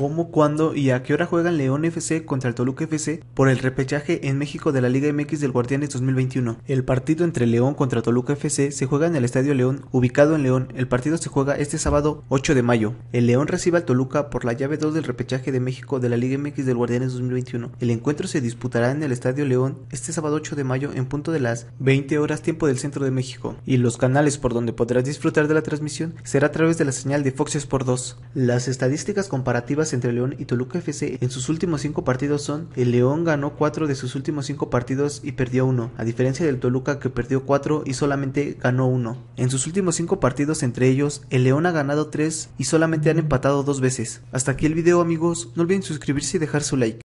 cómo, cuándo y a qué hora juegan León FC contra el Toluca FC por el repechaje en México de la Liga MX del Guardianes 2021. El partido entre León contra Toluca FC se juega en el Estadio León, ubicado en León. El partido se juega este sábado 8 de mayo. El León recibe al Toluca por la llave 2 del repechaje de México de la Liga MX del Guardianes 2021. El encuentro se disputará en el Estadio León este sábado 8 de mayo en punto de las 20 horas tiempo del centro de México. Y los canales por donde podrás disfrutar de la transmisión será a través de la señal de Fox Sports 2. Las estadísticas comparativas entre León y Toluca FC en sus últimos cinco partidos son el León ganó cuatro de sus últimos cinco partidos y perdió uno, a diferencia del Toluca que perdió cuatro y solamente ganó uno. En sus últimos cinco partidos entre ellos, el León ha ganado tres y solamente han empatado dos veces. Hasta aquí el video amigos, no olviden suscribirse y dejar su like.